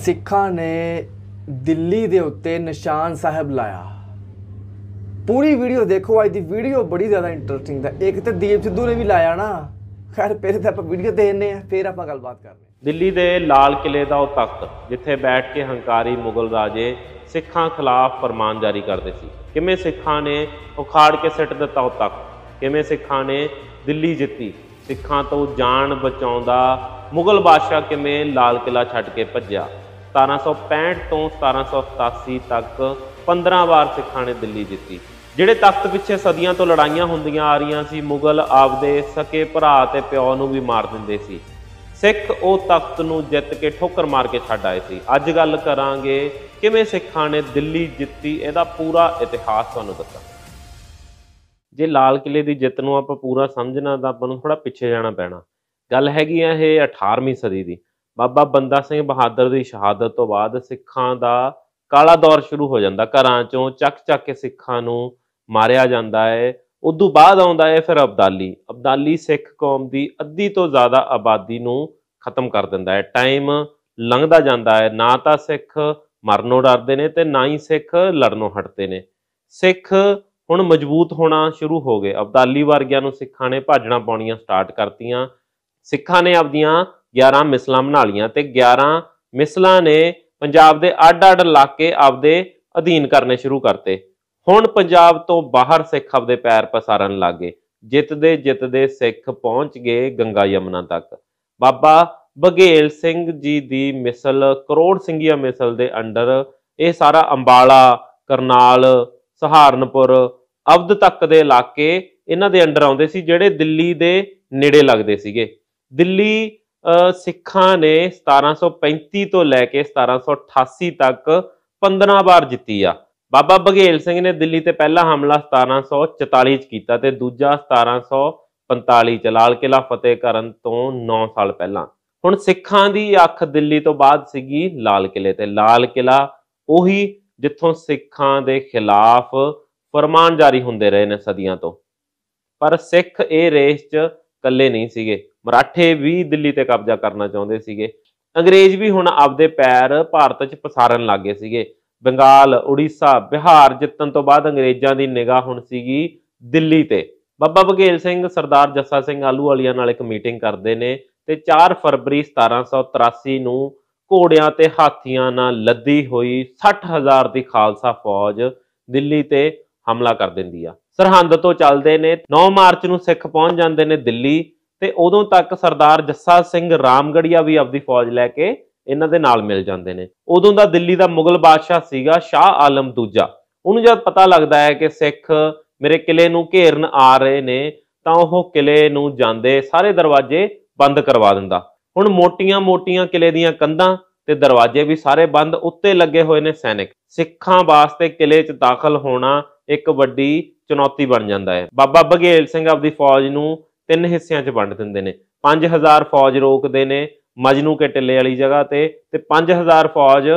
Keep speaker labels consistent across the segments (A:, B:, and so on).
A: ਸਿੱਖਾਂ ਨੇ ਦਿੱਲੀ ਦੇ ਉੱਤੇ ਨਿਸ਼ਾਨ ਸਾਹਿਬ ਲਾਇਆ ਪੂਰੀ ਵੀਡੀਓ ਦੇਖੋ ਅੱਜ ਦੀ ਵੀਡੀਓ ਬੜੀ ਜ਼ਿਆਦਾ ਇੰਟਰਸਟਿੰਗ ਦਾ ਇੱਕ ਤੇ ਦੀਪ ਸਿੱਧੂ ਨੇ ਵੀ ਲਾਇਆ ਨਾ ਖੈਰ ਫਿਰ ਤਾਂ ਆਪਾਂ ਵੀਡੀਓ ਦੇਖਨੇ ਆ ਫਿਰ ਆਪਾਂ ਗੱਲਬਾਤ ਕਰਨੇ
B: ਦਿੱਲੀ ਦੇ ਲਾਲ ਕਿਲੇ ਦਾ ਉਹ ਤਖਤ ਜਿੱਥੇ ਬੈਠ ਕੇ ਹੰਕਾਰੀ ਮੁਗਲ ਰਾਜੇ ਸਿੱਖਾਂ ਖਿਲਾਫ ਫਰਮਾਨ ਜਾਰੀ ਕਰਦੇ ਸੀ ਕਿਵੇਂ ਸਿੱਖਾਂ ਨੇ ਉਖਾੜ ਕੇ ਸਿੱਟ ਦਿੱਤਾ ਉਹ ਤਖਤ ਕਿਵੇਂ ਸਿੱਖਾਂ ਨੇ ਦਿੱਲੀ ਜਿੱਤੀ ਸਿੱਖਾਂ ਤੋਂ ਜਾਨ ਬਚਾਉਂਦਾ ਮੁਗਲ ਬਾਦਸ਼ਾਹ ਕਿਵੇਂ ਲਾਲ ਕਿਲਾ ਛੱਡ ਕੇ ਭੱਜਿਆ 1765 ਤੋਂ 1787 ਤੱਕ 15 ਵਾਰ ਸਿੱਖਾਂ ਨੇ ਦਿੱਲੀ ਜਿੱਤੀ ਜਿਹੜੇ ਤਖਤ ਪਿੱਛੇ ਸਦੀਆਂ ਤੋਂ ਲੜਾਈਆਂ ਹੁੰਦੀਆਂ ਆ ਰਹੀਆਂ ਸੀ ਮੁਗਲ ਆਪਦੇ ਸਕੇ ਭਰਾ ਤੇ ਪਿਓ ਨੂੰ ਵੀ ਮਾਰ ਦਿੰਦੇ ਸੀ ਸਿੱਖ ਉਹ ਤਖਤ ਨੂੰ ਜਿੱਤ ਕੇ ਠੋਕਰ ਮਾਰ ਕੇ ਛੱਡ ਆਏ ਸੀ ਅੱਜ ਗੱਲ ਕਰਾਂਗੇ ਕਿਵੇਂ ਸਿੱਖਾਂ ਨੇ ਦਿੱਲੀ ਜਿੱਤੀ ਇਹਦਾ ਪੂਰਾ ਇਤਿਹਾਸ ਤੁਹਾਨੂੰ ਦੱਸਾਂ ਜੇ ਲਾਲ ਕਿਲੇ ਦੀ ਜਿੱਤ ਨੂੰ ਆਪਾਂ ਪੂਰਾ ਸਮਝਣਾ ਤਾਂ ਆਪਾਂ ਨੂੰ ਥੋੜਾ ਪਿੱਛੇ ਜਾਣਾ ਪੈਣਾ ਗੱਲ ਹੈਗੀ ਆ ਇਹ 18ਵੀਂ ਸਦੀ ਦੀ ਬਾਬਾ ਬੰਦਾ ਸਿੰਘ ਬਹਾਦਰ ਦੀ ਸ਼ਹਾਦਤ ਤੋਂ ਬਾਅਦ ਸਿੱਖਾਂ ਦਾ ਕਾਲਾ ਦੌਰ ਸ਼ੁਰੂ ਹੋ ਜਾਂਦਾ ਘਰਾਂ ਚੋਂ ਚੱਕ ਚੱਕ ਕੇ ਸਿੱਖਾਂ ਨੂੰ ਮਾਰਿਆ ਜਾਂਦਾ ਹੈ ਉਦੋਂ ਬਾਅਦ ਆਉਂਦਾ ਹੈ ਫਿਰ ਅਬਦਾਲੀ ਅਬਦਾਲੀ ਸਿੱਖ ਕੌਮ ਦੀ ਅੱਧੀ ਤੋਂ ਜ਼ਿਆਦਾ ਆਬਾਦੀ ਨੂੰ ਖਤਮ ਕਰ ਦਿੰਦਾ ਹੈ ਟਾਈਮ ਲੰਘਦਾ ਜਾਂਦਾ ਹੈ ਨਾ ਤਾਂ ਸਿੱਖ ਮਰਨੋਂ ਡਰਦੇ ਨੇ ਤੇ ਨਾ ਹੀ ਸਿੱਖ ਲੜਨੋਂ ਹਟਦੇ ਨੇ ਸਿੱਖ ਹੁਣ ਮਜ਼ਬੂਤ ਹੋਣਾ ਸ਼ੁਰੂ ਹੋ ਗਏ ਅਬਦਾਲੀ ਵਰਗਿਆਂ ਨੂੰ ਸਿੱਖਾਂ ਨੇ ਭਾਜਣਾ ਪਾਉਣੀਆਂ ਸਟਾਰਟ ਕਰਤੀਆਂ ਸਿੱਖਾਂ ਨੇ ਆਪਦੀਆਂ 11 ਮਿਸਲਾਂ ਬਣਾ ਲੀਆਂ ਤੇ 11 ਮਿਸਲਾਂ ਨੇ ਪੰਜਾਬ ਦੇ ਅੱਡ-ਅੱਡ ਇਲਾਕੇ ਆਪਦੇ ਅਧੀਨ ਕਰਨੇ ਸ਼ੁਰੂ ਕਰਤੇ ਹੁਣ ਪੰਜਾਬ ਤੋਂ ਬਾਹਰ ਸਿੱਖ ਆਪਦੇ ਪੈਰ ਪਸਾਰਨ ਲੱਗੇ ਜਿੱਤਦੇ ਜਿੱਤਦੇ ਸਿੱਖ ਪਹੁੰਚ ਗਏ ਗੰਗਾ ਯਮਨਾ ਤੱਕ ਬਾਬਾ ਬਗੇਲ ਸਿੰਘ ਜੀ ਦੀ ਮਿਸਲ ਕਰੋੜ ਸਿੰਘੀਆ ਮਿਸਲ ਦੇ ਅੰਡਰ ਇਹ ਸਾਰਾ ਅੰਬਾਲਾ ਕਰਨਾਲ ਸਹਾਰਨਪੁਰ ਅਬਦ ਤੱਕ ਦੇ ਇਲਾਕੇ ਇਹਨਾਂ ਦੇ ਅੰਡਰ ਆਉਂਦੇ ਸੀ ਜਿਹੜੇ ਦਿੱਲੀ ਦੇ ਨੇੜੇ ਲੱਗਦੇ ਸੀਗੇ ਦਿੱਲੀ ਸਿੱਖਾਂ ਨੇ 1735 ਤੋਂ ਲੈ ਕੇ 1788 ਤੱਕ 15 ਵਾਰ ਜਿੱਤੀ ਆ ਬਾਬਾ ਬਘੇਲ ਸਿੰਘ ਨੇ ਦਿੱਲੀ ਤੇ ਪਹਿਲਾ ਹਮਲਾ 1744 ਚ ਕੀਤਾ ਤੇ ਦੂਜਾ 1745 ਚ ਲਾਲ ਕਿਲਾ ਫਤਿਹ ਕਰਨ ਤੋਂ 9 ਸਾਲ ਪਹਿਲਾਂ ਹੁਣ ਸਿੱਖਾਂ ਦੀ ਅੱਖ ਦਿੱਲੀ ਤੋਂ ਬਾਅਦ ਸੀਗੀ ਲਾਲ ਕਿਲੇ ਤੇ ਲਾਲ ਕਿਲਾ ਉਹੀ ਜਿੱਥੋਂ ਸਿੱਖਾਂ ਦੇ ਖਿਲਾਫ ਫਰਮਾਨ ਜਾਰੀ ਹੁੰਦੇ ਰਹੇ ਨੇ ਸਦੀਆਂ ਤੋਂ ਪਰ ਸਿੱਖ ਇਹ ਰੇਸ 'ਚ ਇਕੱਲੇ ਨਹੀਂ ਸੀਗੇ ਮਰਾਠੇ ਵੀ ਦਿੱਲੀ ਤੇ ਕਬਜ਼ਾ ਕਰਨਾ ਚਾਹੁੰਦੇ ਸੀਗੇ ਅੰਗਰੇਜ਼ ਵੀ ਹੁਣ ਆਪਦੇ ਪੈਰ ਭਾਰਤ 'ਚ ਪਸਾਰਨ ਲੱਗੇ ਸੀਗੇ ਬੰਗਾਲ ਉੜੀਸਾ ਬਿਹਾਰ ਜਿੱਤਣ ਤੋਂ ਬਾਅਦ ਅੰਗਰੇਜ਼ਾਂ ਦੀ ਨਿਗਾਹ ਹੁਣ ਸੀਗੀ ਦਿੱਲੀ ਤੇ ਬੱਬਾ ਬਗੇਲ ਸਿੰਘ ਸਰਦਾਰ ਜੱਸਾ ਸਿੰਘ ਆਲੂ ਵਾਲੀਆਂ ਨਾਲ ਇੱਕ ਮੀਟਿੰਗ ਕਰਦੇ ਨੇ ਤੇ 4 ਫਰਵਰੀ 1783 ਨੂੰ ਘੋੜਿਆਂ ਤੇ ਹਾਥੀਆਂ ਨਾਲ ਲੱਦੀ ਹੋਈ 60000 ਦੀ ਖਾਲਸਾ ਫੌਜ ਦਿੱਲੀ ਤੇ ਹਮਲਾ ਕਰ ਦਿੰਦੀ ਆ ਸਰਹੰਦ ਤੋਂ ਚੱਲਦੇ ਨੇ 9 ਮਾਰਚ ਨੂੰ ਸਿੱਖ ਪਹੁੰਚ ਜਾਂਦੇ ਨੇ ਦਿੱਲੀ ਤੇ ਉਦੋਂ ਤੱਕ ਸਰਦਾਰ ਜੱਸਾ ਸਿੰਘ ਰਾਮਗੜੀਆ ਵੀ ਆਪਦੀ ਫੌਜ ਲੈ ਕੇ ਇਹਨਾਂ ਦੇ ਨਾਲ ਮਿਲ ਜਾਂਦੇ ਨੇ ਉਦੋਂ ਦਾ ਦਿੱਲੀ ਦਾ ਮੁਗਲ ਬਾਦਸ਼ਾਹ ਸੀਗਾ ਸ਼ਾਹ ਆਲਮ ਦੂਜਾ ਉਹਨੂੰ ਜਦ ਪਤਾ ਲੱਗਦਾ ਹੈ ਕਿ ਸਿੱਖ ਮੇਰੇ ਕਿਲੇ ਨੂੰ ਘੇਰਨ ਆ ਰਹੇ ਨੇ ਤਾਂ ਉਹ ਕਿਲੇ ਨੂੰ ਜਾਂਦੇ ਸਾਰੇ ਦਰਵਾਜ਼ੇ ਬੰਦ ਕਰਵਾ ਦਿੰਦਾ ਹੁਣ ਮੋਟੀਆਂ-ਮੋਟੀਆਂ ਕਿਲੇ ਦੀਆਂ ਕੰਧਾਂ ਤੇ ਦਰਵਾਜ਼ੇ ਵੀ ਸਾਰੇ ਬੰਦ ਉੱਤੇ ਲੱਗੇ ਹੋਏ ਨੇ ਸੈਨਿਕ ਸਿੱਖਾਂ ਵਾਸਤੇ ਕਿਲੇ 'ਚ ਦਾਖਲ ਹੋਣਾ ਇੱਕ ਵੱਡੀ ਚੁਣੌਤੀ ਬਣ ਜਾਂਦਾ ਹੈ ਬਾਬਾ ਬਘੇਲ ਸਿੰਘ ਆਪਦੀ ਫੌਜ ਨੂੰ ਤਿੰਨ ਹਿੱਸਿਆਂ 'ਚ ਵੰਡ ਦਿੰਦੇ ਨੇ 5000 ਫੌਜ ਰੋਕਦੇ ਨੇ ਮਜਨੂ ਕੇ ਟਿੱਲੇ ਵਾਲੀ ਜਗ੍ਹਾ ਤੇ ਤੇ 5000 ਫੌਜ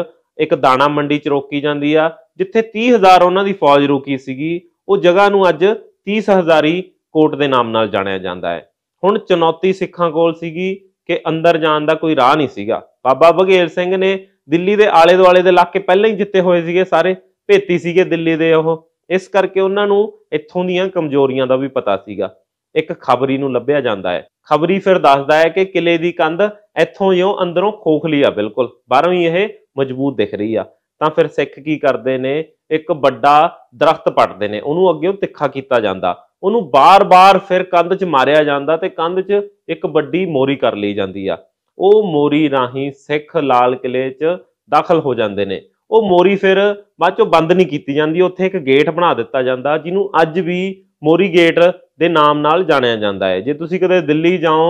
B: ਇੱਕ ਦਾਣਾ ਮੰਡੀ 'ਚ ਰੋਕੀ ਜਾਂਦੀ ਆ ਜਿੱਥੇ 30000 ਉਹਨਾਂ ਦੀ ਫੌਜ ਰੁਕੀ ਸੀਗੀ ਉਹ ਜਗ੍ਹਾ ਨੂੰ ਅੱਜ 30000 ਕੋਟ ਦੇ ਨਾਮ ਨਾਲ ਜਾਣਿਆ ਜਾਂਦਾ ਹੈ ਹੁਣ ਚੁਣੌਤੀ ਸਿੱਖਾਂ ਕੋਲ ਸੀਗੀ ਕਿ ਅੰਦਰ ਜਾਣ ਦਾ ਕੋਈ ਰਾਹ ਨਹੀਂ ਸੀਗਾ ਬਾਬਾ ਬਘੇਲ ਸਿੰਘ ਨੇ ਦਿੱਲੀ ਦੇ ਆਲੇ ਦੁਆਲੇ ਦੇ ਇਲਾਕੇ ਪਹਿਲਾਂ ਹੀ ਜਿੱਤੇ ਹੋਏ ਸੀਗੇ ਸਾਰੇ ਭੇਤੀ ਸੀਗੇ ਦਿੱਲੀ ਦੇ ਉਹ ਇਸ ਕਰਕੇ ਉਹਨਾਂ ਨੂੰ ਇੱਥੋਂ ਦੀਆਂ ਕਮਜ਼ੋਰੀਆਂ ਦਾ ਵੀ ਪਤਾ ਸੀਗਾ ਇੱਕ ਖਬਰੀ ਨੂੰ ਲੱਭਿਆ ਜਾਂਦਾ ਹੈ ਖਬਰੀ ਫਿਰ ਦੱਸਦਾ ਹੈ ਕਿ ਕਿਲੇ ਦੀ ਕੰਧ ਇੱਥੋਂ ਹੀ ਅੰਦਰੋਂ ਖੋਖਲੀ ਆ ਬਿਲਕੁਲ ਬਾਹਰੋਂ ਹੀ ਇਹ ਮਜ਼ਬੂਤ ਦਿਖ ਰਹੀ ਆ ਤਾਂ ਫਿਰ ਸਿੱਖ ਕੀ ਕਰਦੇ ਨੇ ਇੱਕ ਵੱਡਾ ਦਰਖਤ ਪੱਟਦੇ ਨੇ ਉਹਨੂੰ ਅੱਗੇ ਤਿੱਖਾ ਕੀਤਾ ਜਾਂਦਾ ਉਹਨੂੰ ਬਾਰ-ਬਾਰ ਫਿਰ ਕੰਧ 'ਚ ਮਾਰਿਆ ਜਾਂਦਾ ਤੇ ਕੰਧ 'ਚ ਇੱਕ ਵੱਡੀ ਮੋਰੀ ਕਰ ਲਈ ਜਾਂਦੀ ਆ ਉਹ ਮੋਰੀ ਰਾਹੀਂ ਸਿੱਖ ਲਾਲ ਕਿਲੇ 'ਚ ਦਾਖਲ ਹੋ ਜਾਂਦੇ ਨੇ ਉਹ ਮੋਰੀ ਫਿਰ ਬਾਅਦ ਚੋਂ ਬੰਦ ਨਹੀਂ ਕੀਤੀ ਜਾਂਦੀ ਉੱਥੇ ਇੱਕ ਗੇਟ ਬਣਾ ਦਿੱਤਾ ਜਾਂਦਾ ਜਿਹਨੂੰ ਅੱਜ ਵੀ ਮੋਰੀ ਗੇਟ ਦੇ ਨਾਮ ਨਾਲ ਜਾਣਿਆ ਜਾਂਦਾ ਹੈ ਜੇ ਤੁਸੀਂ ਕਦੇ ਦਿੱਲੀ ਜਾਓ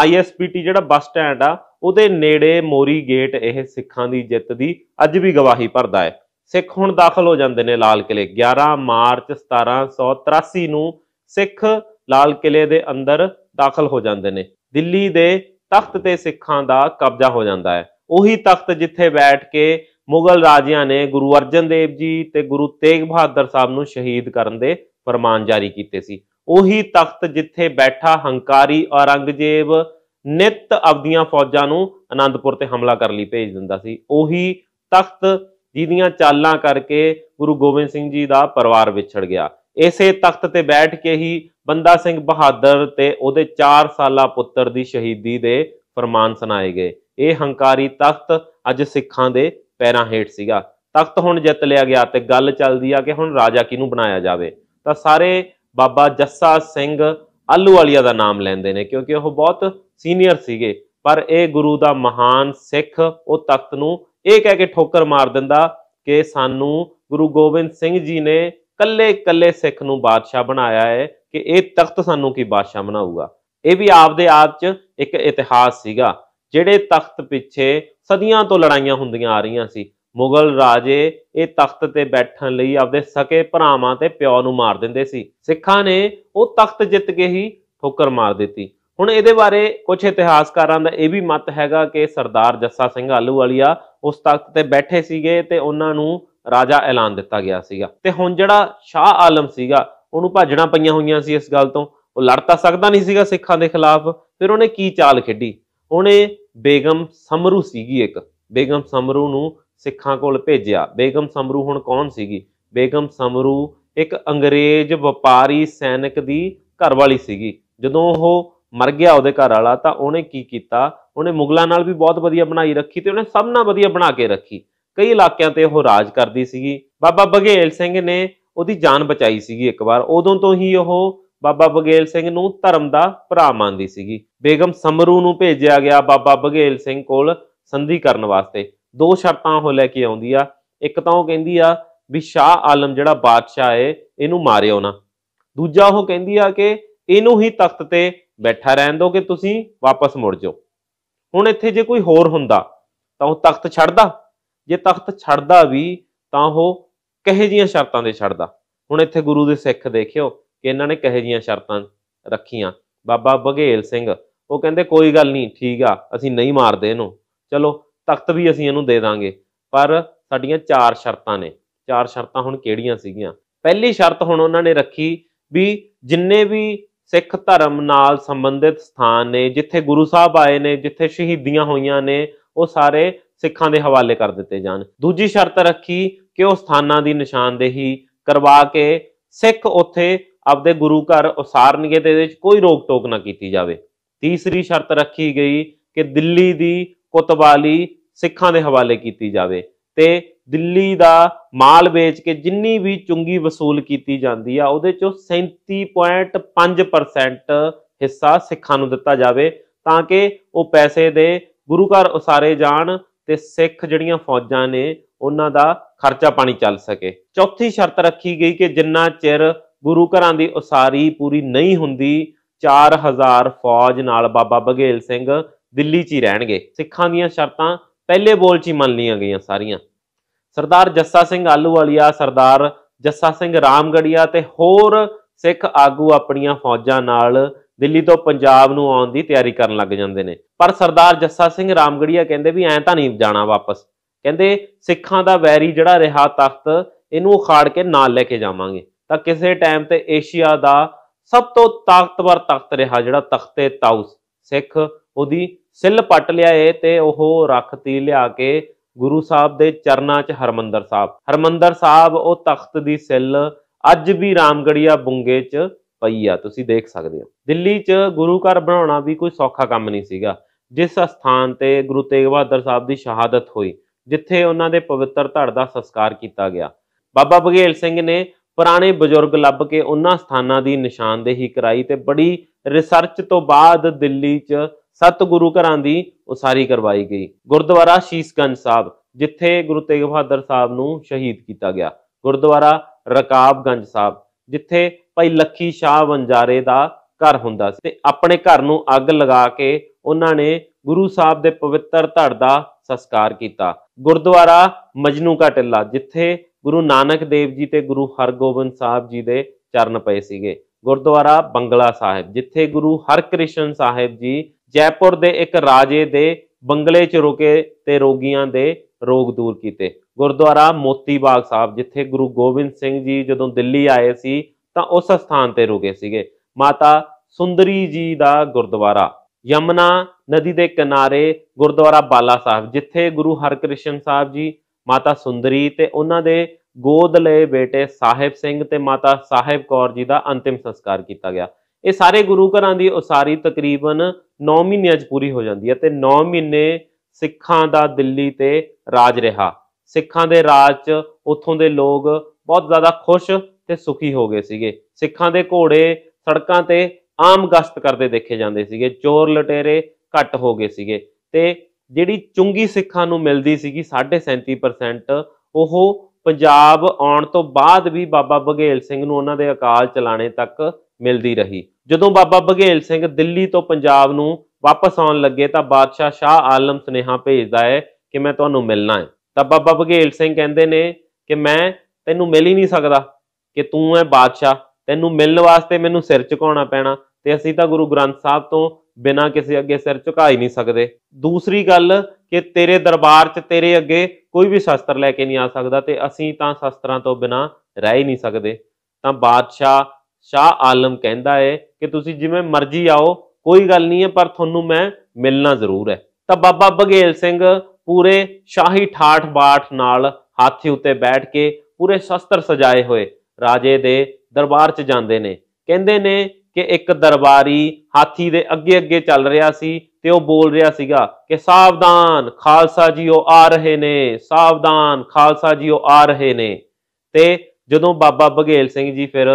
B: ਆਈਐਸਪੀਟੀ ਜਿਹੜਾ ਬੱਸ ਸਟੈਂਡ ਆ ਉਹਦੇ ਨੇੜੇ ਮੋਰੀ ਗੇਟ ਇਹ ਸਿੱਖਾਂ ਦੀ ਜਿੱਤ ਦੀ ਅੱਜ ਵੀ ਗਵਾਹੀ ਭਰਦਾ ਹੈ ਸਿੱਖ ਹੁਣ ਦਾਖਲ ਹੋ ਜਾਂਦੇ ਨੇ ਲਾਲ ਕਿਲੇ 11 ਮਾਰਚ 1783 ਨੂੰ ਸਿੱਖ ਲਾਲ ਕਿਲੇ ਦੇ ਅੰਦਰ ਦਾਖਲ ਹੋ ਜਾਂਦੇ ਨੇ ਦਿੱਲੀ ਦੇ ਤਖਤ ਤੇ ਸਿੱਖਾਂ ਦਾ ਕਬਜ਼ਾ ਹੋ ਜਾਂਦਾ ਹੈ ਉਹੀ ਤਖਤ ਜਿੱਥੇ ਬੈਠ ਕੇ ਮੁਗਲ ਰਾਜਿਆਂ ਨੇ ਗੁਰੂ ਅਰਜਨ ਦੇਵ ਜੀ ਤੇ ਗੁਰੂ ਤੇਗ ਬਹਾਦਰ ਸਾਹਿਬ ਨੂੰ ਸ਼ਹੀਦ ਕਰਨ ਦੇ ਫਰਮਾਨ ਜਾਰੀ ਕੀਤੇ ਸੀ ਉਹੀ ਤਖਤ ਜਿੱਥੇ ਬੈਠਾ ਹੰਕਾਰੀ ਔਰੰਗਜ਼ੇਬ ਨਿਤ ਆਪਦੀਆਂ ਫੌਜਾਂ ਨੂੰ ਆਨੰਦਪੁਰ ਤੇ ਹਮਲਾ ਕਰਨ ਲਈ ਭੇਜ ਦਿੰਦਾ ਸੀ ਉਹੀ ਤਖਤ ਜਿਹਦੀਆਂ ਚਾਲਾਂ ਕਰਕੇ ਗੁਰੂ ਗੋਬਿੰਦ ਸਿੰਘ ਜੀ ਦਾ ਪਰਿਵਾਰ ਵਿਛੜ ਗਿਆ ਇਸੇ ਤਖਤ ਤੇ ਬੈਠ ਕੇ ਹੀ ਬੰਦਾ ਸਿੰਘ ਬਹਾਦਰ ਤੇ ਉਹਦੇ 4 ਸਾਲਾ ਪੁੱਤਰ ਦੀ ਸ਼ਹੀਦੀ ਦੇ ਫਰਮਾਨ ਸੁਣਾਏ ਗਏ ਇਹ ਹੰਕਾਰੀ ਤਖਤ ਅੱਜ ਸਿੱਖਾਂ ਦੇ ਪੈਰਾਂ ਹੇਠ ਸੀਗਾ ਤਖਤ ਹੁਣ ਜਿੱਤ ਲਿਆ ਗਿਆ ਤੇ ਗੱਲ ਚੱਲਦੀ ਆ ਕਿ ਹੁਣ ਰਾਜਾ ਕਿਹਨੂੰ ਬਣਾਇਆ ਜਾਵੇ ਤਾਂ ਸਾਰੇ ਬਾਬਾ ਜੱਸਾ ਸਿੰਘ ਆਲੂ ਵਾਲੀਆ ਦਾ ਨਾਮ ਲੈਂਦੇ ਨੇ ਕਿਉਂਕਿ ਉਹ ਬਹੁਤ ਸੀਨੀਅਰ ਸੀਗੇ ਪਰ ਇਹ ਗੁਰੂ ਦਾ ਮਹਾਨ ਸਿੱਖ ਉਹ ਤਖਤ ਨੂੰ ਇਹ ਕਹਿ ਕੇ ਠੋਕਰ ਮਾਰ ਦਿੰਦਾ ਕਿ ਸਾਨੂੰ ਗੁਰੂ ਗੋਬਿੰਦ ਸਿੰਘ ਜੀ ਨੇ ਕੱਲੇ ਕੱਲੇ ਸਿੱਖ ਨੂੰ ਬਾਦਸ਼ਾਹ ਬਣਾਇਆ ਹੈ ਕਿ ਇਹ ਤਖਤ ਸਾਨੂੰ ਕੀ ਬਾਦਸ਼ਾਹ ਬਣਾਊਗਾ ਇਹ ਵੀ ਆਪਦੇ ਆਪ 'ਚ ਇੱਕ ਇਤਿਹਾਸ ਸੀਗਾ ਜਿਹੜੇ ਤਖਤ ਪਿੱਛੇ ਸਦੀਆਂ ਤੋਂ ਲੜਾਈਆਂ ਹੁੰਦੀਆਂ ਆ ਰਹੀਆਂ ਸੀ ਮੁਗਲ ਰਾਜੇ ਇਹ ਤਖਤ ਤੇ ਬੈਠਣ ਲਈ ਆਪਦੇ ਸਕੇ ਭਰਾਵਾਂ ਤੇ ਪਿਓ ਨੂੰ ਮਾਰ ਦਿੰਦੇ ਸੀ ਸਿੱਖਾਂ ਨੇ ਉਹ ਤਖਤ ਜਿੱਤ ਕੇ ਹੀ ਠੋਕਰ ਮਾਰ ਦਿੱਤੀ ਹੁਣ ਇਹਦੇ ਬਾਰੇ ਕੁਝ ਇਤਿਹਾਸਕਾਰਾਂ ਦਾ ਇਹ ਵੀ ਮਤ ਹੈਗਾ ਕਿ ਸਰਦਾਰ ਜੱਸਾ ਸਿੰਘ ਆਲੂ ਵਾਲੀਆ ਉਸ ਤਖਤ ਤੇ ਬੈਠੇ ਸੀਗੇ ਤੇ ਉਹਨਾਂ ਨੂੰ ਰਾਜਾ ਐਲਾਨ ਦਿੱਤਾ ਗਿਆ ਸੀਗਾ ਤੇ ਹੁਣ ਜਿਹੜਾ ਸ਼ਾਹ ਆਲਮ ਸੀਗਾ ਉਹਨੂੰ ਭਾਜਣਾ ਪਈਆਂ ਹੋਈਆਂ ਸੀ ਇਸ ਗੱਲ ਤੋਂ ਉਹ ਲੜ ਤਾਂ ਸਕਦਾ ਨਹੀਂ ਸੀਗਾ ਸਿੱਖਾਂ ਦੇ ਖਿਲਾਫ ਫਿਰ ਉਹਨੇ ਕੀ ਚਾਲ ਖੇਡੀ ਉਹਨੇ ਬੇਗਮ ਸਮਰੂ ਸੀਗੀ ਇੱਕ ਬੇਗਮ ਸਮਰੂ ਨੂੰ ਸਿੱਖਾਂ ਕੋਲ ਭੇਜਿਆ ਬੇਗਮ ਸਮਰੂ ਹੁਣ ਕੌਣ ਸੀਗੀ ਬੇਗਮ ਸਮਰੂ ਇੱਕ ਅੰਗਰੇਜ਼ ਵਪਾਰੀ ਸੈਨਿਕ ਦੀ ਘਰਵਾਲੀ ਸੀਗੀ ਜਦੋਂ ਉਹ ਮਰ ਗਿਆ ਉਹਦੇ ਘਰ ਵਾਲਾ ਤਾਂ ਉਹਨੇ ਕੀ ਕੀਤਾ ਉਹਨੇ ਮੁਗਲਾਂ ਨਾਲ ਵੀ ਬਹੁਤ ਵਧੀਆ ਬਣਾਈ ਰੱਖੀ ਤੇ ਉਹਨੇ ਸਭ ਨਾਲ ਵਧੀਆ ਬਣਾ ਕੇ ਰੱਖੀ ਕਈ ਇਲਾਕਿਆਂ ਤੇ ਉਹ ਰਾਜ ਕਰਦੀ ਸੀਗੀ ਬਾਬਾ ਬਘੇਲ ਸਿੰਘ ਨੇ ਉਹਦੀ ਜਾਨ ਬਚਾਈ ਸੀਗੀ ਇੱਕ ਵਾਰ ਉਦੋਂ ਤੋਂ ਹੀ ਉਹ ਬਾਬਾ ਬਗੇਲ ਸਿੰਘ ਨੂੰ ਧਰਮ ਦਾ ਭਰਾ ਮੰਨਦੀ ਸੀਗੀ ਬੇਗਮ ਸਮਰੂ ਨੂੰ ਭੇਜਿਆ ਗਿਆ ਬਾਬਾ ਬਗੇਲ ਸਿੰਘ ਕੋਲ ਸੰਧੀ ਕਰਨ ਵਾਸਤੇ ਦੋ ਸ਼ਰਤਾਂ ਉਹ ਲੈ ਕੇ ਆਉਂਦੀ ਆ ਇੱਕ ਤਾਂ ਉਹ ਕਹਿੰਦੀ ਆ ਵੀ ਸ਼ਾਹ ਆਲਮ ਜਿਹੜਾ ਬਾਦਸ਼ਾਹ ਏ ਇਹਨੂੰ ਮਾਰਿਓ ਨਾ ਦੂਜਾ ਉਹ ਕਹਿੰਦੀ ਆ ਕਿ ਇਹਨੂੰ ਹੀ ਤਖਤ ਤੇ ਬੈਠਾ ਰਹਿਣ ਦਿਓ ਕਿ ਤੁਸੀਂ ਵਾਪਸ ਮੁੜ ਜਾਓ ਹੁਣ ਇੱਥੇ ਜੇ ਕੋਈ ਹੋਰ ਹੁੰਦਾ ਤਾਂ ਉਹ ਤਖਤ ਛੱਡਦਾ ਜੇ ਤਖਤ ਛੱਡਦਾ ਵੀ ਤਾਂ ਉਹ ਕਹੇ ਜੀਆਂ ਸ਼ਰਤਾਂ ਦੇ ਛੱਡਦਾ ਹੁਣ ਇੱਥੇ ਗੁਰੂ ਦੇ ਸਿੱਖ ਦੇਖਿਓ ਕਿ ਇਹਨਾਂ ਨੇ ਕਹੇ ਜੀਆਂ ਸ਼ਰਤਾਂ ਰੱਖੀਆਂ ਬਾਬਾ ਬਘੇਲ ਸਿੰਘ ਉਹ ਕਹਿੰਦੇ ਕੋਈ ਗੱਲ ਨਹੀਂ ਠੀਕ ਆ ਅਸੀਂ ਨਹੀਂ ਮਾਰਦੇ ਇਹਨੂੰ ਚਲੋ ਤਖਤ ਵੀ ਅਸੀਂ ਇਹਨੂੰ ਦੇ ਦਾਂਗੇ ਪਰ ਸਾਡੀਆਂ ਚਾਰ ਸ਼ਰਤਾਂ ਨੇ ਚਾਰ ਸ਼ਰਤਾਂ ਹੁਣ ਕਿਹੜੀਆਂ ਸੀਗੀਆਂ ਪਹਿਲੀ ਸ਼ਰਤ ਹੁਣ ਉਹਨਾਂ ਨੇ ਰੱਖੀ ਵੀ ਜਿੰਨੇ ਵੀ ਸਿੱਖ ਧਰਮ ਨਾਲ ਸੰਬੰਧਿਤ ਸਥਾਨ ਨੇ ਜਿੱਥੇ ਗੁਰੂ ਸਾਹਿਬ ਆਏ ਨੇ ਜਿੱਥੇ ਸ਼ਹੀਦੀਆਂ ਹੋਈਆਂ ਨੇ ਉਹ ਸਾਰੇ ਸਿੱਖਾਂ ਦੇ ਹਵਾਲੇ ਕਰ ਦਿੱਤੇ ਜਾਣ ਦੂਜੀ ਸ਼ਰਤ ਰੱਖੀ ਕਿ ਉਹ ਸਥਾਨਾਂ ਦੀ ਨਿਸ਼ਾਨਦੇਹੀ ਕਰਵਾ ਕੇ ਸਿੱਖ ਉੱਥੇ ਆਪਦੇ ਗੁਰੂ ਘਰ ਉਸਾਰਨਗੇ ਤੇ ਇਹਦੇ ਵਿੱਚ ਕੋਈ ਰੋਕ ਟੋਕ ਨਾ ਕੀਤੀ ਜਾਵੇ ਤੀਸਰੀ ਸ਼ਰਤ ਰੱਖੀ ਗਈ ਕਿ ਦਿੱਲੀ ਦੀ ਕੁਤਬਾਲੀ ਸਿੱਖਾਂ ਦੇ ਹਵਾਲੇ ਕੀਤੀ ਜਾਵੇ ਤੇ ਦਿੱਲੀ ਦਾ ਮਾਲ ਵੇਚ ਕੇ ਜਿੰਨੀ ਵੀ ਚੁੰਗੀ ਵਸੂਲ ਕੀਤੀ ਜਾਂਦੀ ਆ ਉਹਦੇ ਚੋਂ 37.5% ਹਿੱਸਾ ਸਿੱਖਾਂ ਨੂੰ ਦਿੱਤਾ ਜਾਵੇ ਤਾਂ ਕਿ ਉਹ ਪੈਸੇ ਦੇ ਗੁਰੂ ਘਰ ਉਸਾਰੇ ਜਾਣ ਤੇ ਸਿੱਖ ਜਿਹੜੀਆਂ ਫੌਜਾਂ ਨੇ ਉਹਨਾਂ ਦਾ ਖਰਚਾ ਪਾਣੀ ਚੱਲ ਸਕੇ ਚੌਥੀ ਸ਼ਰਤ ਰੱਖੀ ਗਈ ਕਿ ਜਿੰਨਾ ਚਿਰ ਗੁਰੂ ਘਰਾਂ ਦੀ ਉਸਾਰੀ ਪੂਰੀ ਨਹੀਂ ਹੁੰਦੀ 4000 ਫੌਜ ਨਾਲ ਬਾਬਾ ਬਗੇਲ ਸਿੰਘ ਦਿੱਲੀ 'ਚ ਹੀ ਰਹਿਣਗੇ ਸਿੱਖਾਂ ਦੀਆਂ ਸ਼ਰਤਾਂ ਪਹਿਲੇ ਬੋਲ 'ਚ ਹੀ ਮੰਨ ਲਈਆਂ ਗਈਆਂ ਸਾਰੀਆਂ ਸਰਦਾਰ ਜੱਸਾ ਸਿੰਘ ਆਲੂਵਾਲੀਆ ਸਰਦਾਰ ਜੱਸਾ ਸਿੰਘ ਰਾਮਗੜੀਆ ਤੇ ਹੋਰ ਸਿੱਖ ਆਗੂ ਆਪਣੀਆਂ ਫੌਜਾਂ ਨਾਲ ਦਿੱਲੀ ਤੋਂ ਪੰਜਾਬ ਨੂੰ ਆਉਣ ਦੀ ਤਿਆਰੀ ਕਰਨ ਲੱਗ ਜਾਂਦੇ ਨੇ ਪਰ ਸਰਦਾਰ ਜੱਸਾ ਸਿੰਘ ਰਾਮਗੜੀਆ ਕਹਿੰਦੇ ਵੀ ਐਂ ਤਾਂ ਨਹੀਂ ਜਾਣਾ ਵਾਪਸ ਕਹਿੰਦੇ ਸਿੱਖਾਂ ਦਾ ਵੈਰੀ ਜਿਹੜਾ ਰਿਹਾ ਤਖਤ ਇਹਨੂੰ ਉਖਾੜ ਕੇ ਨਾਲ ਲੈ ਕੇ ਜਾਵਾਂਗੇ ਤਾਂ ਕਿਸੇ ਟਾਈਮ ਤੇ ਏਸ਼ੀਆ ਦਾ ਸਭ ਤੋਂ ਤਾਕਤਵਰ ਤਖਤ ਰਿਹਾ ਜਿਹੜਾ ਤਖਤੇ ਤਾਊਸ ਸਿੱਖ ਉਹਦੀ ਸਿੱਲ ਪੱਟ ਲਿਆ ਏ ਤੇ ਉਹ ਰੱਖਤੀ ਲਿਆ ਕੇ ਗੁਰੂ ਸਾਹਿਬ ਦੇ ਚਰਨਾਂ 'ਚ ਹਰਮੰਦਰ ਸਾਹਿਬ ਹਰਮੰਦਰ ਸਾਹਿਬ ਉਹ ਤਖਤ ਦੀ ਸਿੱਲ ਅੱਜ ਵੀ ਰਾਮਗੜੀਆ ਬੁੰਗੇ 'ਚ ਪਈ ਆ ਤੁਸੀਂ ਦੇਖ ਸਕਦੇ ਹੋ ਦਿੱਲੀ 'ਚ ਗੁਰੂ ਘਰ ਬਣਾਉਣਾ ਵੀ ਕੋਈ ਸੌਖਾ ਕੰਮ ਨਹੀਂ ਸੀਗਾ ਜਿਸ ਸਥਾਨ ਤੇ ਗੁਰੂ ਤੇਗ ਬਹਾਦਰ ਸਾਹਿਬ ਦੀ ਸ਼ਹਾਦਤ ਹੋਈ ਜਿੱਥੇ ਉਹਨਾਂ ਦੇ ਪਵਿੱਤਰ ਧੜ ਦਾ ਸੰਸਕਾਰ ਕੀਤਾ ਗਿਆ ਬਾਬਾ ਬਗੇਲ ਸਿੰਘ ਨੇ ਪੁਰਾਣੇ ਬਜ਼ੁਰਗ ਲੱਭ ਕੇ ਉਹਨਾਂ ਸਥਾਨਾਂ ਦੀ ਨਿਸ਼ਾਨਦੇਹੀ ਕਰਾਈ ਤੇ ਬੜੀ ਰਿਸਰਚ ਤੋਂ ਬਾਅਦ ਦਿੱਲੀ 'ਚ ਸਤ ਗੁਰੂ ਘਰਾਂ ਦੀ ਉਸਾਰੀ ਕਰਵਾਈ ਗਈ ਗੁਰਦੁਆਰਾ ਸ਼ੀਸ਼ਗੰਜ ਸਾਹਿਬ ਜਿੱਥੇ ਗੁਰੂ ਤੇਗ ਬਹਾਦਰ ਸਾਹਿਬ ਨੂੰ ਸ਼ਹੀਦ ਕੀਤਾ ਗਿਆ ਗੁਰਦੁਆਰਾ ਰਕਾਬਗੰਜ ਸਾਹਿਬ ਜਿੱਥੇ ਭਾਈ ਲੱਖੀ ਸ਼ਾਹ ਵੰਜਾਰੇ ਦਾ ਘਰ ਹੁੰਦਾ ਸੀ ਤੇ ਆਪਣੇ ਘਰ ਨੂੰ ਅੱਗ ਲਗਾ ਕੇ ਉਹਨਾਂ ਨੇ ਗੁਰੂ ਸਾਹਿਬ ਦੇ ਪਵਿੱਤਰ ਧੜ ਦਾ ਸੰਸਕਾਰ ਕੀਤਾ ਗੁਰਦੁਆਰਾ ਮਜਨੂ ਕਾ ਟਿੱਲਾ ਜਿੱਥੇ ਗੁਰੂ ਨਾਨਕ ਦੇਵ ਜੀ ਤੇ ਗੁਰੂ ਹਰਗੋਬਿੰਦ ਸਾਹਿਬ ਜੀ ਦੇ ਚਰਨ ਪਏ ਸੀਗੇ ਗੁਰਦੁਆਰਾ ਬੰਗਲਾ ਸਾਹਿਬ ਜਿੱਥੇ ਗੁਰੂ ਹਰਕ੍ਰਿਸ਼ਨ ਸਾਹਿਬ ਜੀ ਜੈਪੁਰ ਦੇ ਇੱਕ ਰਾਜੇ ਦੇ ਬੰਗਲੇ 'ਚ ਰੁਕੇ ਤੇ ਰੋਗੀਆਂ ਦੇ ਰੋਗ ਦੂਰ ਕੀਤੇ ਗੁਰਦੁਆਰਾ ਮੋਤੀ ਬਾਗ ਸਾਹਿਬ ਜਿੱਥੇ ਗੁਰੂ ਗੋਬਿੰਦ ਸਿੰਘ ਜੀ ਜਦੋਂ ਦਿੱਲੀ ਆਏ ਸੀ ਤਾਂ ਉਸ ਸਥਾਨ ਤੇ ਰੁਕੇ ਸੀਗੇ ਮਾਤਾ ਸੁੰਦਰੀ ਜੀ ਦਾ ਗੁਰਦੁਆਰਾ ਯਮਨਾ ਨਦੀ ਦੇ ਕਿਨਾਰੇ ਗੁਰਦੁਆਰਾ ਬਾਲਾ ਸਾਹਿਬ ਜਿੱਥੇ ਗੁਰੂ ਹਰਕ੍ਰਿਸ਼ਨ ਸਾਹਿਬ ਜੀ ਮਾਤਾ ਸੁੰਦਰੀ ਤੇ ਉਹਨਾਂ ਦੇ ਗੋਦ ਲਏ ਬੇਟੇ ਸਾਹਿਬ ਸਿੰਘ ਤੇ ਮਾਤਾ ਸਾਹਿਬ ਕੌਰ ਜੀ ਦਾ ਅੰਤਿਮ ਸੰਸਕਾਰ ਕੀਤਾ ਗਿਆ ਇਹ ਸਾਰੇ ਗੁਰੂ ਘਰਾਂ ਦੀ ਉਸਾਰੀ ਤਕਰੀਬਨ 9 ਮਹੀਨਿਆਂ 'ਚ ਪੂਰੀ ਹੋ ਜਾਂਦੀ ਹੈ ਤੇ 9 ਮਹੀਨੇ ਸਿੱਖਾਂ ਦਾ ਦਿੱਲੀ ਤੇ ਰਾਜ ਰਿਹਾ ਸਿੱਖਾਂ ਦੇ ਰਾਜ 'ਚ ਉੱਥੋਂ ਦੇ ਲੋਕ ਬਹੁਤ ਜ਼ਿਆਦਾ ਖੁਸ਼ ਤੇ ਸੁਖੀ ਹੋ ਗਏ ਸੀਗੇ ਸਿੱਖਾਂ ਦੇ ਘੋੜੇ ਸੜਕਾਂ ਤੇ ਆਮ ਗਸ਼ਤ ਕਰਦੇ ਦੇਖੇ ਜਾਂਦੇ ਸੀਗੇ ਚੋਰ ਲਟੇਰੇ ਘੱਟ ਹੋ ਗਏ ਸੀਗੇ ਤੇ ਜਿਹੜੀ ਚੁੰਗੀ ਸਿੱਖਾਂ ਨੂੰ ਮਿਲਦੀ ਸੀਗੀ 37.5% ਉਹ ਪੰਜਾਬ ਆਉਣ ਤੋਂ ਬਾਅਦ ਵੀ ਬਾਬਾ ਬਘੇਲ ਸਿੰਘ ਨੂੰ ਉਹਨਾਂ ਦੇ ਅਕਾਲ ਚਲਾਣੇ ਤੱਕ ਮਿਲਦੀ ਰਹੀ ਜਦੋਂ ਬਾਬਾ ਬਘੇਲ ਸਿੰਘ ਦਿੱਲੀ ਤੋਂ ਪੰਜਾਬ ਨੂੰ ਵਾਪਸ ਆਉਣ ਲੱਗੇ ਤਾਂ ਬਾਦਸ਼ਾਹ ਸ਼ਾਹ ਆਲਮ ਸੁਨੇਹਾ ਭੇਜਦਾ ਹੈ ਕਿ ਮੈਂ ਤੁਹਾਨੂੰ ਮਿਲਣਾ ਹੈ ਤਾਂ ਬਾਬਾ ਬਘੇਲ ਸਿੰਘ ਕਹਿੰਦੇ ਨੇ ਕਿ ਮੈਂ ਤੈਨੂੰ ਮਿਲ ਹੀ ਨਹੀਂ ਸਕਦਾ ਕਿ ਤੂੰ ਹੈ ਬਾਦਸ਼ਾਹ ਤੈਨੂੰ ਮਿਲਣ ਵਾਸਤੇ ਮੈਨੂੰ ਸਿਰ ਝੁਕਾਉਣਾ ਪੈਣਾ ਤੇ ਅਸੀਂ ਤਾਂ ਗੁਰੂ ਗ੍ਰੰਥ ਸਾਹਿਬ ਤੋਂ ਬਿਨਾਂ ਕਿਸੇ ਅੱਗੇ ਸਿਰ ਝੁਕਾ ਹੀ ਨਹੀਂ ਸਕਦੇ ਦੂਸਰੀ ਗੱਲ ਕਿ ਤੇਰੇ ਦਰਬਾਰ 'ਚ ਤੇਰੇ ਅੱਗੇ ਕੋਈ ਵੀ ਸ਼ਸਤਰ ਲੈ ਕੇ ਨਹੀਂ ਆ ਸਕਦਾ ਤੇ ਅਸੀਂ ਤਾਂ ਸ਼ਸਤਰਾਂ ਤੋਂ ਬਿਨਾਂ ਰਹਿ ਹੀ ਨਹੀਂ ਸਕਦੇ ਤਾਂ ਬਾਦਸ਼ਾਹ ਸ਼ਾਹ ਆਲਮ ਕਹਿੰਦਾ ਏ ਕਿ ਤੁਸੀਂ ਜਿਵੇਂ ਮਰਜ਼ੀ ਆਓ ਕੋਈ ਗੱਲ ਨਹੀਂ ਹੈ ਪਰ ਤੁਹਾਨੂੰ ਮੈਂ ਮਿਲਣਾ ਜ਼ਰੂਰ ਹੈ ਤਾਂ ਬਾਬਾ ਬਗੇਲ ਸਿੰਘ ਪੂਰੇ ਸ਼ਾਹੀ ਠਾਠ ਬਾਠ ਨਾਲ ਹਾਥੀ ਉੱਤੇ ਬੈਠ ਕੇ ਪੂਰੇ ਸ਼ਸਤਰ ਸਜਾਏ ਹੋਏ ਰਾਜੇ ਦੇ ਦਰਬਾਰ 'ਚ ਜਾਂਦੇ ਨੇ ਕਹਿੰਦੇ ਨੇ ਕਿ ਇੱਕ ਦਰਬਾਰੀ ਹਾਥੀ ਦੇ ਅੱਗੇ ਅੱਗੇ ਚੱਲ ਰਿਹਾ ਸੀ ਤੇ ਉਹ ਬੋਲ ਰਿਹਾ ਸੀਗਾ ਕਿ ਸਾਵਧਾਨ ਖਾਲਸਾ ਜੀ ਉਹ ਆ ਰਹੇ ਨੇ ਸਾਵਧਾਨ ਖਾਲਸਾ ਜੀ ਉਹ ਆ ਰਹੇ ਨੇ ਤੇ ਜਦੋਂ ਬਾਬਾ ਬਗੇਲ ਸਿੰਘ ਜੀ ਫਿਰ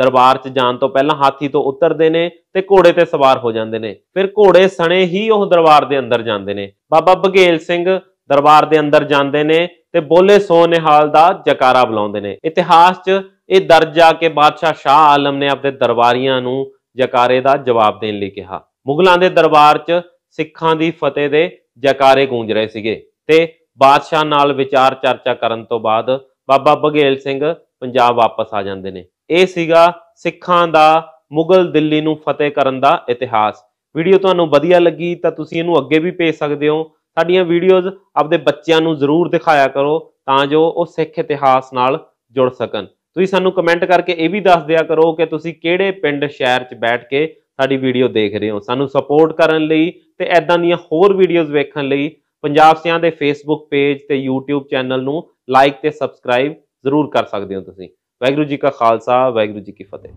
B: ਦਰਬਾਰ 'ਚ ਜਾਣ ਤੋਂ ਪਹਿਲਾਂ ਹਾਥੀ ਤੋਂ ਉਤਰਦੇ ਨੇ ਤੇ ਘੋੜੇ ਤੇ ਸਵਾਰ ਹੋ ਜਾਂਦੇ ਨੇ ਫਿਰ ਘੋੜੇ ਸਣੇ ਹੀ ਉਹ ਦਰਬਾਰ ਦੇ ਅੰਦਰ ਜਾਂਦੇ ਨੇ ਬਾਬਾ ਬਗੇਲ ਸਿੰਘ ਦਰਬਾਰ ਦੇ ਅੰਦਰ ਜਾਂਦੇ ਨੇ ਤੇ ਬੋਲੇ ਸੋ ਨਿਹਾਲ ਦਾ ਜਕਾਰਾ ਬੁਲਾਉਂਦੇ ਨੇ ਇਤਿਹਾਸ 'ਚ ਇਹ ਦਰਜ ਜਾ ਕੇ ਬਾਦਸ਼ਾਹ ਸ਼ਾਹ ਆਲਮ ਨੇ ਆਪਣੇ ਦਰਬਾਰੀਆਂ ਨੂੰ ਜਕਾਰੇ ਦਾ ਜਵਾਬ ਦੇਣ ਲਈ ਕਿਹਾ ਮੁਗਲਾਂ ਦੇ ਦਰਬਾਰ 'ਚ ਸਿੱਖਾਂ ਦੀ ਫਤਿਹ ਦੇ ਜਕਾਰੇ ਗੂੰਜ ਰਹੇ ਸੀਗੇ ਤੇ ਬਾਦਸ਼ਾਹ ਨਾਲ ਵਿਚਾਰ ਚਰਚਾ ਕਰਨ ਤੋਂ ਬਾਅਦ ਬਾਬਾ ਬਗੇਲ ਸਿੰਘ ਪੰਜਾਬ ਵਾਪਸ ਆ ਜਾਂਦੇ ਨੇ ਇਹ ਸੀਗਾ ਸਿੱਖਾਂ ਦਾ ਮੁਗਲ ਦਿੱਲੀ ਨੂੰ ਫਤਿਹ ਕਰਨ ਦਾ ਇਤਿਹਾਸ ਵੀਡੀਓ ਤੁਹਾਨੂੰ ਵਧੀਆ ਲੱਗੀ ਤਾਂ ਤੁਸੀਂ ਇਹਨੂੰ ਅੱਗੇ ਵੀ ਭੇਜ ਸਕਦੇ ਹੋ ਸਾਡੀਆਂ ਵੀਡੀਓਜ਼ ਆਪਣੇ ਬੱਚਿਆਂ ਨੂੰ ਜ਼ਰੂਰ ਦਿਖਾਇਆ ਕਰੋ ਤਾਂ ਜੋ ਉਹ ਸਿੱਖ ਇਤਿਹਾਸ ਨਾਲ ਜੁੜ ਸਕਣ ਤੁਸੀਂ ਸਾਨੂੰ ਕਮੈਂਟ ਕਰਕੇ ਇਹ ਵੀ ਦੱਸ ਦਿਆ ਕਰੋ ਕਿ ਤੁਸੀਂ ਕਿਹੜੇ ਪਿੰਡ ਸ਼ਹਿਰ 'ਚ ਬੈਠ ਕੇ ਸਾਡੀ ਵੀਡੀਓ ਦੇਖ ਰਹੇ ਹੋ ਸਾਨੂੰ ਸਪੋਰਟ ਕਰਨ ਲਈ ਤੇ ਐਦਾਂ ਦੀਆਂ ਹੋਰ ਵੀਡੀਓਜ਼ ਵੇਖਣ ਲਈ ਪੰਜਾਬ ਸਿਆਂ ਦੇ ਫੇਸਬੁੱਕ ਪੇਜ ਤੇ YouTube ਚੈਨਲ ਨੂੰ ਲਾਈਕ ਤੇ ਸਬਸਕ੍ਰਾਈਬ ਜ਼ਰੂਰ ਕਰ ਸਕਦੇ ਹੋ ਤੁਸੀਂ ਵੈਗਰੂ ਜੀ ਕਾ ਖਾਲਸਾ ਵੈਗਰੂ ਜੀ ਕੀ ਫਤਿਹ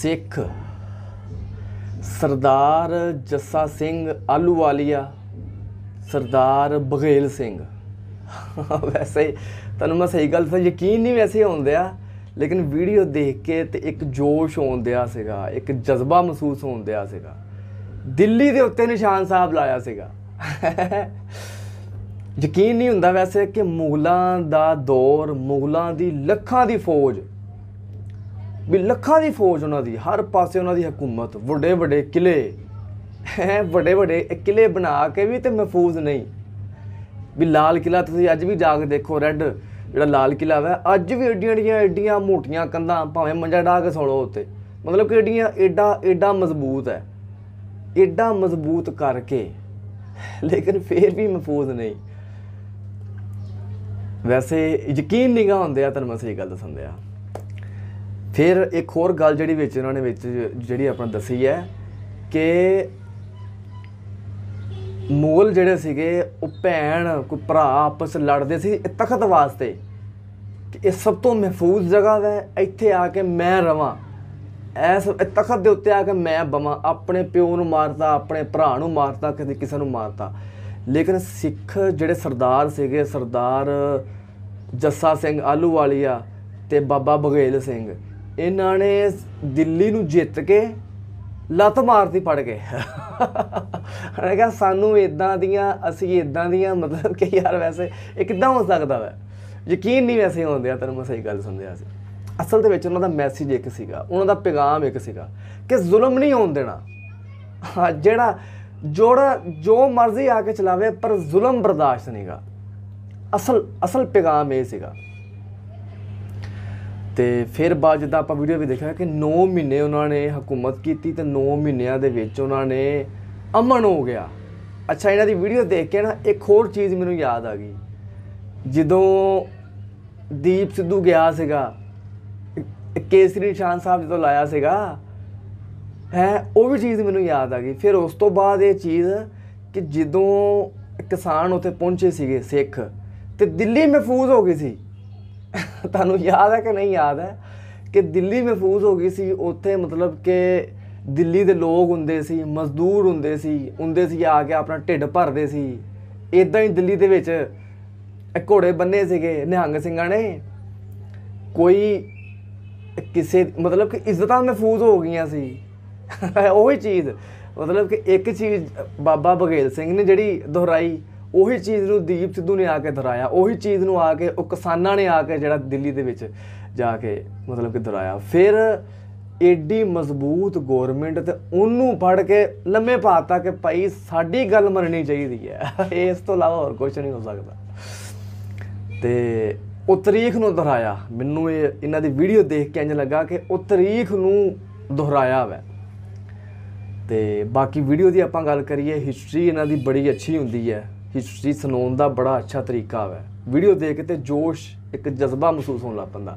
B: ਸਿੱਖ
A: ਸਰਦਾਰ ਜੱਸਾ ਸਿੰਘ ਆਲੂਵਾਲੀਆ ਸਰਦਾਰ ਬਘੇਲ ਸਿੰਘ ਵੈਸੇ ਤੁਹਾਨੂੰ ਮੈਂ ਸਹੀ ਗੱਲ ਤੇ ਯਕੀਨ ਨਹੀਂ ਵੈਸੇ ਹੁੰਦੇ ਆ ਲੇਕਿਨ ਵੀਡੀਓ ਦੇਖ ਕੇ ਤੇ ਇੱਕ ਜੋਸ਼ ਆਉਂਦਿਆ ਸੀਗਾ ਇੱਕ ਜਜ਼ਬਾ ਮਹਿਸੂਸ ਹੁੰਦਿਆ ਸੀਗਾ ਦਿੱਲੀ ਦੇ ਉੱਤੇ ਨਿਸ਼ਾਨ ਸਾਹਿਬ ਲਾਇਆ ਸੀਗਾ ਯਕੀਨ ਨਹੀਂ ਹੁੰਦਾ ਵੈਸੇ ਕਿ ਮੁਗਲਾਂ ਦਾ ਦੌਰ ਮੁਗਲਾਂ ਦੀ ਲੱਖਾਂ ਦੀ ਫੌਜ ਵੀ ਲੱਖਾਂ ਦੀ ਫੌਜ ਉਹਨਾਂ ਦੀ ਹਰ ਪਾਸੇ ਉਹਨਾਂ ਦੀ ਹਕੂਮਤ ਵੱਡੇ ਵੱਡੇ ਕਿਲੇ ਹੈ ਵੱਡੇ ਵੱਡੇ ਕਿਲੇ ਬਣਾ ਕੇ ਵੀ ਤੇ ਮਹਿਫੂਜ਼ ਨਹੀਂ ਵੀ ਲਾਲ ਕਿਲਾ ਤੁਸੀਂ ਅੱਜ ਵੀ ਜਾ ਕੇ ਦੇਖੋ ਰੈੱਡ ਜਿਹੜਾ ਲਾਲ ਕਿਲਾ ਵਾ ਅੱਜ ਵੀ ਏਡੀਆਂ ਏਡੀਆਂ ਏਡੀਆਂ ਮੋਟੀਆਂ ਕੰਧਾਂ ਭਾਵੇਂ ਮੰਜਾ ਢਾ ਕੇ ਸੌਣੋ ਉੱਤੇ ਮਤਲਬ ਕਿ ਏਡੀਆਂ ਏਡਾ ਏਡਾ ਮਜ਼ਬੂਤ ਹੈ ਏਡਾ ਮਜ਼ਬੂਤ ਕਰਕੇ ਲੇਕਿਨ ਫੇਰ ਵੀ ਮਫੂਜ਼ ਨਹੀਂ ਵੈਸੇ ਯਕੀਨ ਗਾ ਹੁੰਦੇ ਆ ਤੁਹਾਨੂੰ ਮੈਂ ਸਹੀ ਗੱਲ ਦੱਸੰਦੇ ਆ ਫਿਰ ਇੱਕ ਹੋਰ ਗੱਲ ਜਿਹੜੀ ਵਿੱਚ ਉਹਨਾਂ ਨੇ ਵਿੱਚ ਜਿਹੜੀ ਆਪਣਾ ਦੱਸੀ ਹੈ ਕਿ ਮੁਗਲ ਜਿਹੜੇ ਸੀਗੇ ਉਹ ਭੈਣ ਕੋਈ ਭਰਾ ਆਪਸ ਲੜਦੇ ਸੀ ਤਖਤ ਵਾਸਤੇ ਕਿ ਇਹ ਸਭ ਤੋਂ ਮਹਿਫੂਜ਼ ਜਗ੍ਹਾ ਹੈ ਇੱਥੇ ਆ ਕੇ ਮੈਂ ਰਵਾਂ ਐਸ ਤਖਤ ਦੇ ਉੱਤੇ ਆ ਕੇ ਮੈਂ ਬਵਾਂ ਆਪਣੇ ਪਿਓ ਨੂੰ ਮਾਰਦਾ ਆਪਣੇ ਭਰਾ ਨੂੰ ਮਾਰਦਾ ਕਿਸੇ ਕਿਸੇ ਨੂੰ ਮਾਰਦਾ ਲੇਕਿਨ ਸਿੱਖ ਜਿਹੜੇ ਸਰਦਾਰ ਸੀਗੇ ਸਰਦਾਰ ਜੱਸਾ ਸਿੰਘ ਆਲੂਵਾਲੀਆ ਤੇ ਬਾਬਾ ਬਗੇਲ ਸਿੰਘ ਇਹਨਾਂ ਨੇ ਦਿੱਲੀ ਨੂੰ ਜਿੱਤ ਕੇ ਲੱਤ ਮਾਰਦੀ ਪੜ ਗਏ ਮੈਂ ਕਿਹਾ ਸਾਨੂੰ ਇਦਾਂ ਦੀਆਂ ਅਸੀਂ ਇਦਾਂ ਦੀਆਂ ਮਤਲਬ ਕਿ ਯਾਰ ਵੈਸੇ ਇਹ ਕਿਦਾਂ ਹੋ ਸਕਦਾ ਵੈ ਯਕੀਨ ਨਹੀਂ ਵੈਸੇ ਹੁੰਦੇ ਆ ਤੈਨੂੰ ਮੈਂ ਸਹੀ ਗੱਲ ਸੁਣਦਿਆ ਸੀ ਅਸਲ ਦੇ ਵਿੱਚ ਉਹਨਾਂ ਦਾ ਮੈਸੇਜ ਇੱਕ ਸੀਗਾ ਉਹਨਾਂ ਦਾ ਪੈਗਾਮ ਇੱਕ ਸੀਗਾ ਕਿ ਜ਼ੁਲਮ ਨਹੀਂ ਹੋਣ ਦੇਣਾ ਹਾਂ ਜਿਹੜਾ ਜੋੜਾ ਜੋ ਮਰਜ਼ੀ ਆ ਕੇ ਚਲਾਵੇ ਪਰ ਜ਼ੁਲਮ ਬਰਦਾਸ਼ਤ ਨਹੀਂਗਾ ਅਸਲ ਅਸਲ ਪੈਗਾਮ ਇਹ ਸੀਗਾ ਤੇ ਫਿਰ ਬਾਅਦ ਜਦ ਆਪਾਂ ਵੀਡੀਓ ਵੀ ਦੇਖਿਆ ਕਿ 9 ਮਹੀਨੇ ਉਹਨਾਂ ਨੇ ਹਕੂਮਤ ਕੀਤੀ ਤੇ 9 ਮਹੀਨਿਆਂ ਦੇ ਵਿੱਚ ਉਹਨਾਂ ਨੇ ਅਮਨ ਹੋ ਗਿਆ ਅੱਛਾ ਇਹਨਾਂ ਦੀ ਵੀਡੀਓ ਦੇਖ ਕੇ ਨਾ ਇੱਕ ਹੋਰ ਚੀਜ਼ ਮੈਨੂੰ ਯਾਦ ਆ ਗਈ ਜਦੋਂ ਦੀਪ ਸਿੱਧੂ ਗਿਆ ਸੀਗਾ ਕੇਸਰੀ ਸ਼ਾਨ ਸਾਹਿਬ ਜਦੋਂ ਲਾਇਆ ਸੀਗਾ ਹੈ ਉਹ ਵੀ ਚੀਜ਼ ਮੈਨੂੰ ਯਾਦ ਆ ਗਈ ਫਿਰ ਉਸ ਤੋਂ ਬਾਅਦ ਇਹ ਚੀਜ਼ ਕਿ ਜਦੋਂ ਕਿਸਾਨ ਉੱਥੇ ਪਹੁੰਚੇ ਸੀਗੇ ਸਿੱਖ ਤੇ ਦਿੱਲੀ ਮਹਿਫੂਜ਼ ਹੋ ਗਈ ਸੀ ਤੁਹਾਨੂੰ ਯਾਦ ਹੈ ਕਿ ਨਹੀਂ ਯਾਦ ਹੈ ਕਿ ਦਿੱਲੀ ਮਹਿਫੂਜ਼ ਹੋ ਗਈ ਸੀ ਉੱਥੇ ਮਤਲਬ ਕਿ ਦਿੱਲੀ ਦੇ ਲੋਕ ਹੁੰਦੇ ਸੀ ਮਜ਼ਦੂਰ ਹੁੰਦੇ ਸੀ ਹੁੰਦੇ ਸੀ ਆ ਕੇ ਆਪਣਾ ਢਿੱਡ ਭਰਦੇ ਸੀ ਇਦਾਂ ਹੀ ਦਿੱਲੀ ਦੇ ਵਿੱਚ ਘੋੜੇ ਬੰਨੇ ਸੀਗੇ ਨਿਹੰਗ ਸਿੰਘਾਂ ਨੇ ਕੋਈ ਕਿਸੇ ਮਤਲਬ ਕਿ ਇੱਜ਼ਤਾਂ ਮਹਿਫੂਜ਼ ਹੋ ਗਈਆਂ ਸੀ ਉਹੀ ਚੀਜ਼ ਮਤਲਬ ਕਿ ਇੱਕ ਚੀਜ਼ ਬਾਬਾ ਬਗੇਲ ਸਿੰਘ ਨੇ ਜਿਹੜੀ ਦੁਹਰਾਈ ਉਹੀ ਚੀਜ਼ ਨੂੰ ਦੀਪ ਸਿੱਧੂ ਨੇ ਆ ਕੇ ਦਰਾਇਆ ਉਹੀ ਚੀਜ਼ ਨੂੰ ਆ ਕੇ ਉਹ ਕਿਸਾਨਾਂ ਨੇ ਆ ਕੇ ਜਿਹੜਾ ਦਿੱਲੀ ਦੇ ਵਿੱਚ ਜਾ ਕੇ ਮਤਲਬ ਕਿ ਦਰਾਇਆ ਫਿਰ ਏਡੀ ਮਜ਼ਬੂਤ ਗਵਰਨਮੈਂਟ ਤੇ ਉਹਨੂੰ ਫੜ ਕੇ ਲੰਮੇ ਪਾਤਾ ਕਿ ਭਾਈ ਸਾਡੀ ਗੱਲ ਮੰਨਣੀ ਚਾਹੀਦੀ ਹੈ ਇਸ ਤੋਂ ਇਲਾਵਾ ਹੋਰ ਕੁਝ ਨਹੀਂ ਹੋ ਸਕਦਾ ਤੇ ਉਹ ਤਰੀਖ ਨੂੰ ਦੁਹਰਾਇਆ ਮੈਨੂੰ ਇਹ ਇਹਨਾਂ ਦੀ ਵੀਡੀਓ ਦੇਖ ਕੇ ਇੰਜ ਲੱਗਾ ਕਿ ਉਹ ਤਰੀਖ ਨੂੰ ਦੁਹਰਾਇਆ ਵੈ ਤੇ ਬਾਕੀ ਵੀਡੀਓ ਦੀ ਆਪਾਂ ਗੱਲ ਕਰੀਏ ਹਿਸਟਰੀ ਇਹਨਾਂ ਦੀ ਬੜੀ ਅੱਛੀ ਹੁੰਦੀ ਹੈ ਹਿਸਟਰੀ ਸੁਣਾਉਣ ਦਾ ਬੜਾ ਅੱਛਾ ਤਰੀਕਾ ਹੈ ਵੀਡੀਓ ਦੇਖ ਕੇ ਤੇ ਜੋਸ਼ ਇੱਕ ਜਜ਼ਬਾ ਮਹਿਸੂਸ ਹੋਣ ਲੱਗ ਪੈਂਦਾ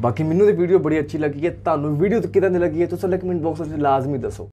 A: ਬਾਕੀ ਮੈਨੂੰ ਤੇ ਵੀਡੀਓ ਬੜੀ ਅੱਛੀ ਲੱਗੀ ਹੈ ਤੁਹਾਨੂੰ ਵੀਡੀਓ ਕਿਦਾਂ ਦੀ ਲੱਗੀ ਹੈ ਤੁਸੀਂ ਕਮੈਂਟ ਬਾਕਸ ਵਿੱਚ ਲਾਜ਼ਮੀ ਦੱਸੋ